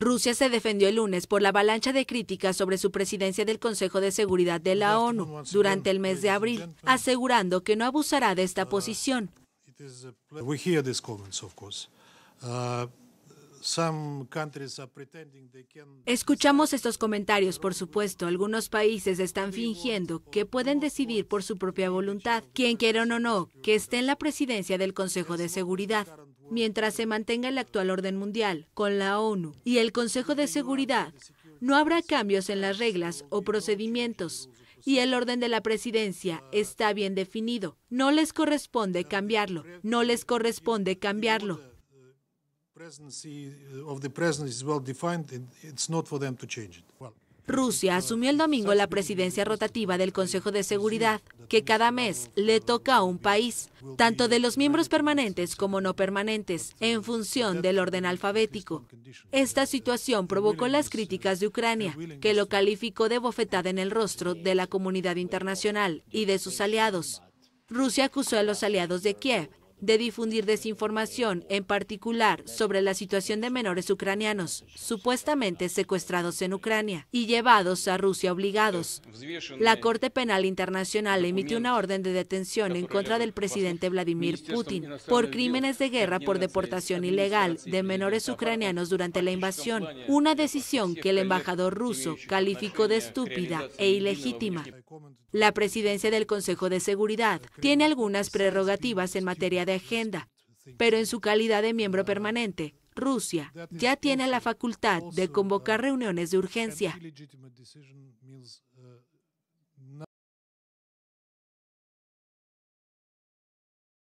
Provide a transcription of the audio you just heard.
Rusia se defendió el lunes por la avalancha de críticas sobre su presidencia del Consejo de Seguridad de la ONU durante el mes de abril, asegurando que no abusará de esta posición. Uh, Escuchamos estos comentarios, por supuesto. Algunos países están fingiendo que pueden decidir por su propia voluntad, quien quieran o no, que esté en la presidencia del Consejo de Seguridad mientras se mantenga el actual orden mundial con la ONU y el Consejo de Seguridad, no habrá cambios en las reglas o procedimientos y el orden de la presidencia está bien definido. No les corresponde cambiarlo. No les corresponde cambiarlo. Rusia asumió el domingo la presidencia rotativa del Consejo de Seguridad que cada mes le toca a un país, tanto de los miembros permanentes como no permanentes, en función del orden alfabético. Esta situación provocó las críticas de Ucrania, que lo calificó de bofetada en el rostro de la comunidad internacional y de sus aliados. Rusia acusó a los aliados de Kiev de difundir desinformación, en particular sobre la situación de menores ucranianos supuestamente secuestrados en Ucrania y llevados a Rusia obligados. La Corte Penal Internacional emitió una orden de detención en contra del presidente Vladimir Putin por crímenes de guerra por deportación ilegal de menores ucranianos durante la invasión, una decisión que el embajador ruso calificó de estúpida e ilegítima. La presidencia del Consejo de Seguridad tiene algunas prerrogativas en materia de agenda, pero en su calidad de miembro permanente, Rusia ya tiene la facultad de convocar reuniones de urgencia.